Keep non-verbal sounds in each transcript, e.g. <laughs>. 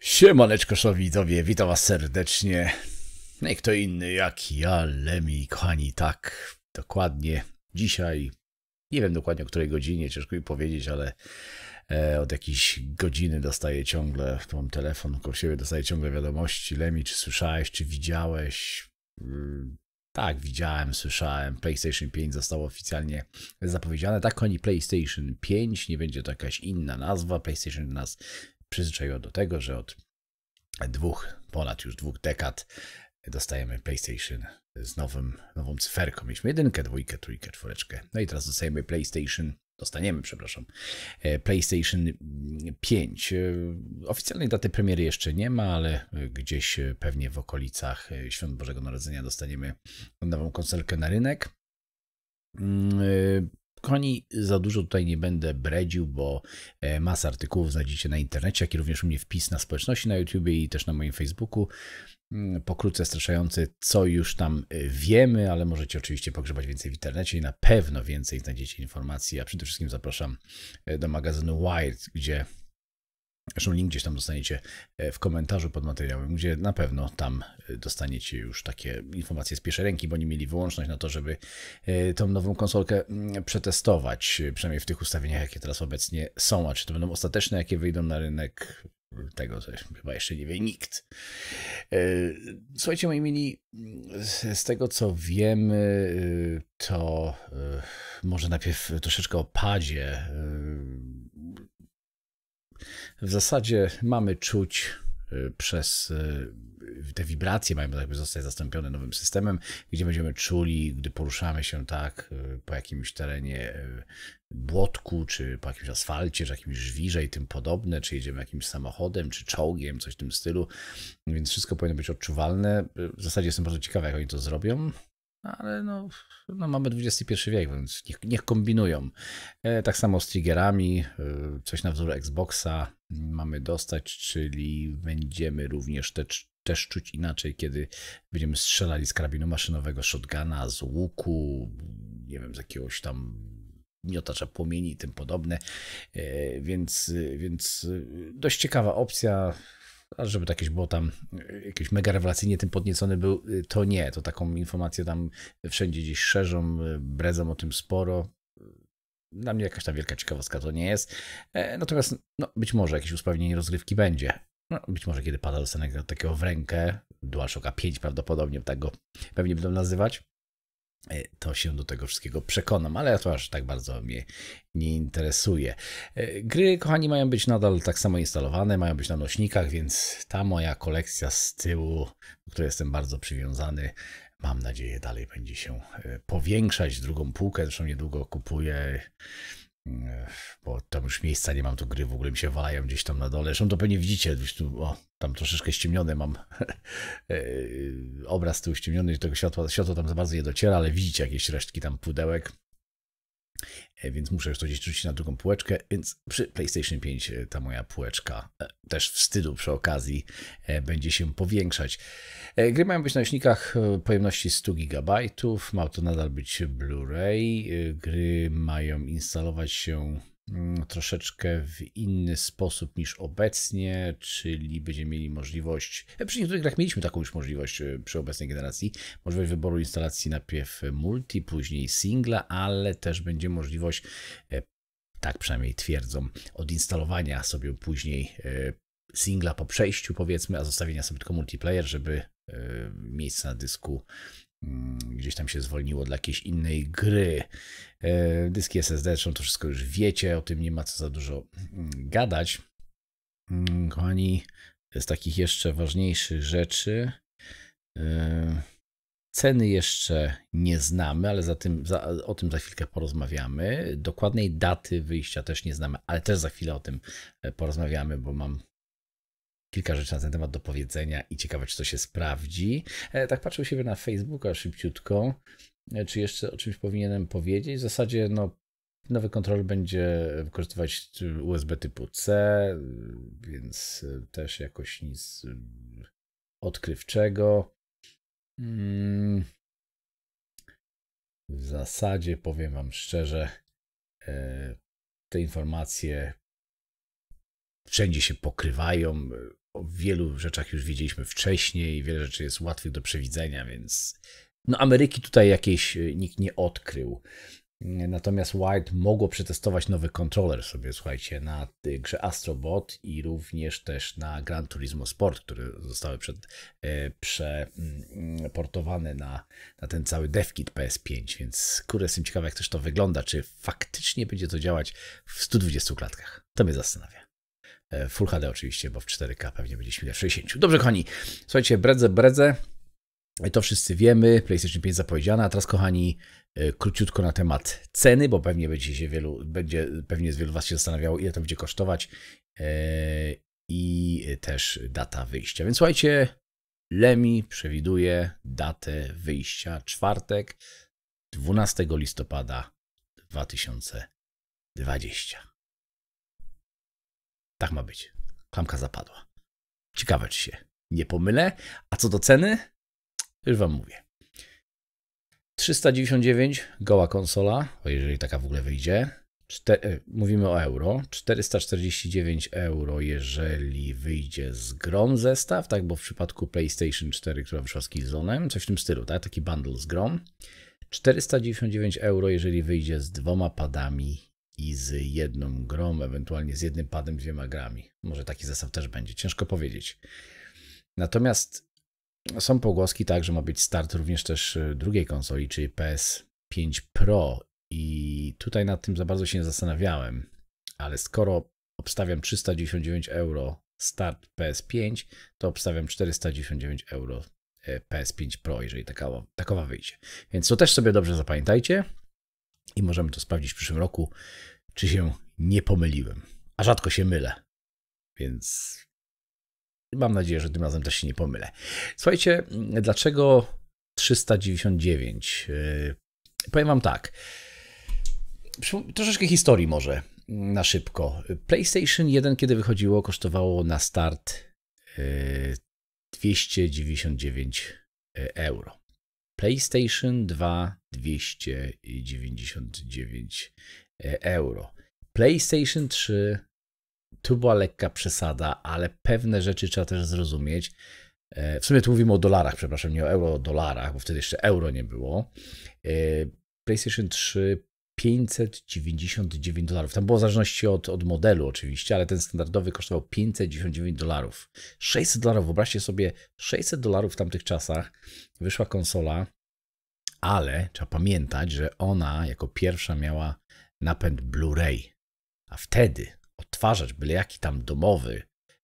Siemaneczko szowidzowie, witam was serdecznie. No i kto inny jak ja, Lemi, kochani, tak, dokładnie dzisiaj, nie wiem dokładnie o której godzinie, ciężko mi powiedzieć, ale e, od jakiejś godziny dostaję ciągle, w mam telefon koło siebie, dostaję ciągle wiadomości, Lemi, czy słyszałeś, czy widziałeś, mm, Tak, widziałem, słyszałem. PlayStation 5 zostało oficjalnie zapowiedziane. Tak, oni PlayStation 5, nie będzie to jakaś inna nazwa. PlayStation nas przyzwyczaiło do tego, że od dwóch, ponad już dwóch dekad dostajemy PlayStation z nowym, nową cyferką. Mieliśmy jedynkę, dwójkę, trójkę, czwóreczkę. No i teraz dostajemy PlayStation, dostaniemy, przepraszam, e, PlayStation 5. Mm, e, oficjalnej daty premiery jeszcze nie ma, ale e, gdzieś pewnie w okolicach Świąt Bożego Narodzenia dostaniemy nową konsolkę na rynek. Mm, Kochani, za dużo tutaj nie będę bredził, bo e, masę artykułów znajdziecie na internecie, jak i również u mnie wpis na społeczności na YouTube i też na moim Facebooku. Mm, pokrótce straszające, co już tam e, wiemy, ale możecie oczywiście pogrzebać więcej w internecie i na pewno więcej znajdziecie informacji. A przede wszystkim zapraszam e, do magazynu Wired, gdzie Zresztą link gdzieś tam dostaniecie e, w komentarzu pod materiałem, gdzie na pewno tam e, dostaniecie już takie informacje z pierwszej ręki, bo nie mieli wyłączność na to, żeby e, tą nową konsolkę mm, przetestować, przynajmniej w tych ustawieniach, jakie teraz obecnie są. A czy to będą ostateczne, jakie wyjdą na rynek, tego chyba jeszcze nie wie nikt. Słuchajcie, moi mili, z tego co wiemy, to może najpierw troszeczkę o padzie w zasadzie mamy czuć y, przez y, te wibracje mają jakby zostać zastąpione nowym systemem, gdzie będziemy czuli, gdy poruszamy się tak y, po jakimś terenie błotku, czy po jakimś asfalcie, czy jakimś żwirze i tym podobne, czy jedziemy jakimś samochodem, czy czołgiem, coś w tym stylu. Więc wszystko powinno być odczuwalne. W zasadzie jestem bardzo ciekawy, jak oni to zrobią ale no, no mamy XXI wiek, więc niech, niech kombinują. E, tak samo z triggerami, e, coś na wzór Xboxa mamy dostać, czyli będziemy również te też czuć inaczej, kiedy będziemy strzelali z karabinu maszynowego, shotguna, z łuku, nie wiem, z jakiegoś tam miotacza płomieni i tym podobne. E, więc, więc dość ciekawa opcja. A żeby to jakieś było tam, jakieś mega rewelacyjnie tym podniecony był, to nie. To taką informację tam wszędzie gdzieś szerzą, bredzą o tym sporo. Dla mnie jakaś ta wielka ciekawostka to nie jest. E, natomiast no, być może jakieś usprawnienie rozgrywki będzie. No, być może kiedy pada dostanę takiego w rękę, DualShocka 5 prawdopodobnie, tak go pewnie będą nazywać. E, to się do tego wszystkiego przekonam, ale to aż tak bardzo mnie nie interesuje. E, gry, kochani, mają być nadal tak samo instalowane, mają być na nośnikach, więc ta moja kolekcja z tyłu, do której jestem bardzo przywiązany, mam nadzieję dalej będzie się e, powiększać. Drugą półkę zresztą niedługo kupuję bo tam już miejsca nie mam do gry, w ogóle mi się walają gdzieś tam na dole. Zresztą to pewnie widzicie, tu, o, tam troszeczkę ściemniony mam <laughs> e, obraz tu ściemniony, tego światła, światło tam za bardzo nie dociera, ale widzicie jakieś resztki tam pudełek, E, więc muszę już to gdzieś rzucić na drugą półeczkę, więc przy PlayStation 5 e, ta moja półeczka e, też wstydu przy okazji będzie się powiększać. Gry mają być na nośnikach pojemności 100 GB, ma to nadal być Blu-ray, gry mają instalować się Mm, troszeczkę w inny sposób niż obecnie, czyli będziemy mieli możliwość, e, przy niektórych grach mieliśmy taką już możliwość e, przy obecnej generacji, możliwość wyboru instalacji najpierw multi, później singla, ale też będzie możliwość, e, tak przynajmniej twierdzą, odinstalowania sobie później singla po przejściu powiedzmy, a zostawienia sobie tylko multiplayer, żeby miejsca na dysku Mm, gdzieś tam się zwolniło dla jakiejś innej gry. E, dyski SSD, zresztą to wszystko już wiecie, o tym nie ma co za dużo mm, gadać. Mm, kochani, z takich jeszcze ważniejszych rzeczy. E, ceny jeszcze nie znamy, ale za tym, za, o tym za chwilkę porozmawiamy. Dokładnej daty wyjścia też nie znamy, ale też za chwilę o tym e, porozmawiamy, bo mam kilka rzeczy na ten temat do powiedzenia i ciekawe, czy to się sprawdzi. E, tak patrzę u siebie na Facebooka szybciutko, e, czy jeszcze o czymś powinienem powiedzieć. W zasadzie no, nowy kontroler będzie wykorzystywać USB typu C, więc e, też jakoś nic odkrywczego. Mm. W zasadzie powiem Wam szczerze, te informacje wszędzie się pokrywają. O wielu rzeczach już wiedzieliśmy wcześniej, wiele rzeczy jest łatwych do przewidzenia, więc no Ameryki tutaj jakieś e, nikt nie odkrył. Natomiast White mogło przetestować nowy kontroler sobie, słuchajcie, na grze Astrobot i również też na Gran Turismo Sport, które zostały przed, e, przeportowane mm, mm, na, na ten cały devkit PS5, więc kurde, jestem ciekawy, jak też to wygląda, czy faktycznie będzie to działać w 120 klatkach. To mnie zastanawia. E, Full HD oczywiście, bo w 4K pewnie będzie w 60. Dobrze, kochani. Słuchajcie, bredze, bredze. E, to wszyscy wiemy, PlayStation 5 zapowiedziana, a teraz kochani, e, króciutko na temat ceny, bo pewnie będzie się wielu, będzie, pewnie z wielu Was się zastanawiało, ile to będzie kosztować i też data wyjścia. Więc słuchajcie, Lemi przewiduje datę wyjścia czwartek 12 listopada 2020. Tak ma być. Klamka zapadła. Ciekawe, czy się nie pomylę. A co do ceny? Już wam mówię. 399 goła konsola, o jeżeli taka w ogóle wyjdzie. Czter e, mówimy o euro. 449 euro, jeżeli wyjdzie z grom zestaw, tak? Bo w przypadku PlayStation 4, która wyszła z Killzone'em, coś w tym stylu, tak? Taki bundle z grom. 499 euro, jeżeli wyjdzie z dwoma padami i z jedną grą, ewentualnie z jednym padem, dwiema grami. Może taki zestaw też będzie, ciężko powiedzieć. Natomiast są pogłoski tak, że ma być start również też y, drugiej konsoli, czyli PS5 Pro i tutaj nad tym za bardzo się nie zastanawiałem, ale skoro obstawiam 399 euro start PS5, to obstawiam 499 euro e, PS5 Pro, jeżeli taka, takowa wyjdzie. Więc to też sobie dobrze zapamiętajcie i możemy to sprawdzić w przyszłym roku, czy się nie pomyliłem. A rzadko się mylę, więc mam nadzieję, że tym razem też się nie pomylę. Słuchajcie, dlaczego 399? Yy, powiem Wam tak. Troszeczkę historii może na szybko. PlayStation 1, kiedy wychodziło, kosztowało na start 299 yy, e, euro. PlayStation 2 299 e, euro. PlayStation 3 tu była lekka przesada, ale pewne rzeczy trzeba też zrozumieć. E, w sumie tu mówimy o dolarach, przepraszam, nie o euro, o dolarach, bo wtedy jeszcze euro nie było. E, PlayStation 3 599 dolarów. Tam było w zależności od, od modelu oczywiście, ale ten standardowy kosztował 599 dolarów. 600 dolarów, wyobraźcie sobie, 600 dolarów w tamtych czasach wyszła konsola, ale trzeba pamiętać, że ona jako pierwsza miała napęd Blu-ray. A wtedy odtwarzacz byle jaki tam domowy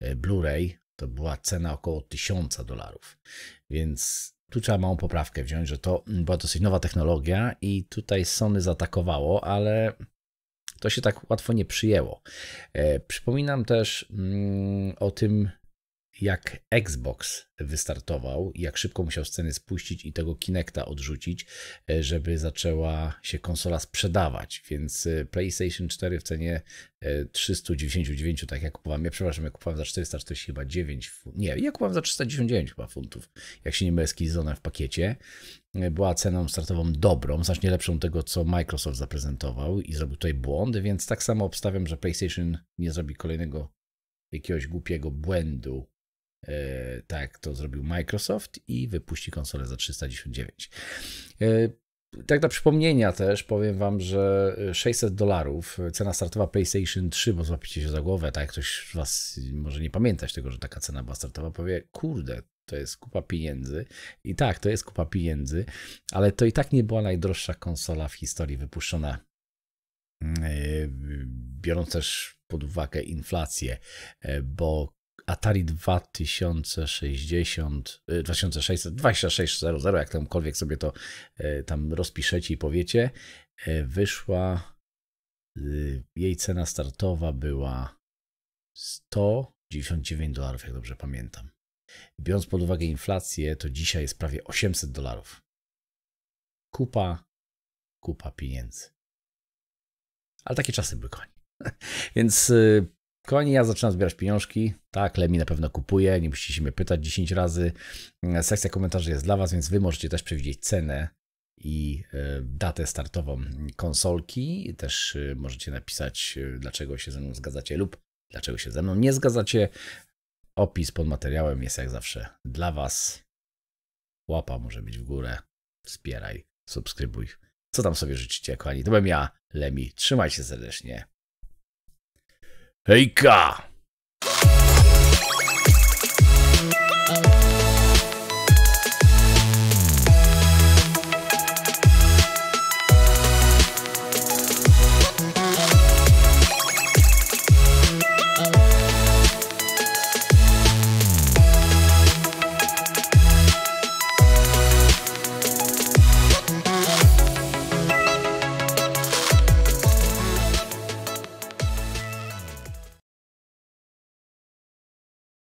e, Blu-ray to była cena około 1000 dolarów. Więc tu trzeba małą poprawkę wziąć, że to była dosyć nowa technologia i tutaj Sony zaatakowało, ale to się tak łatwo nie przyjęło. E, przypominam też mm, o tym jak Xbox wystartował, jak szybko musiał sceny spuścić i tego Kinecta odrzucić, e, żeby zaczęła się konsola sprzedawać. Więc e, PlayStation 4 w cenie 399, e, tak jak kupowałem, ja przepraszam, ja kupowałem za 449, chyba 9, nie, ja kupowałem za 399 chyba funtów, jak się nie mylę z w pakiecie, była ceną startową dobrą, znacznie lepszą tego, co Microsoft zaprezentował i zrobił tutaj błąd, więc tak samo obstawiam, że PlayStation nie zrobi kolejnego jakiegoś głupiego błędu E, tak to zrobił Microsoft i wypuści konsolę za 399. E, tak dla przypomnienia też powiem wam, że 600 e, dolarów cena startowa PlayStation 3, bo złapicie się za głowę, tak? Ktoś z was może nie pamiętać tego, że taka cena była startowa, powie, kurde, to jest kupa pieniędzy. I tak, to jest kupa pieniędzy, ale to i tak nie była najdroższa konsola w historii wypuszczona biorąc też pod uwagę inflację, bo Atari 2060, 2600, 2600, jak tamkolwiek sobie to e, tam rozpiszecie i powiecie, e, wyszła, y, jej cena startowa była 199 dolarów, jak dobrze pamiętam. Biorąc pod uwagę inflację, to dzisiaj jest prawie 800 dolarów. Kupa, kupa pieniędzy. Ale takie czasy były, koń. <laughs> Więc y, Kochani, ja zaczynam zbierać pieniążki. Tak, Lemi na pewno kupuje, nie musicie się mnie pytać 10 razy. E, sekcja komentarzy jest dla Was, więc Wy możecie też przewidzieć cenę i e, datę startową konsolki. Też e, możecie napisać, dlaczego się ze mną zgadzacie lub dlaczego się ze mną nie zgadzacie. Opis pod materiałem jest jak zawsze dla Was. Łapa może być w górę. Wspieraj, subskrybuj. Co tam sobie życzycie, kochani? To bym ja, Lemi. trzymaj się serdecznie. Hej ka!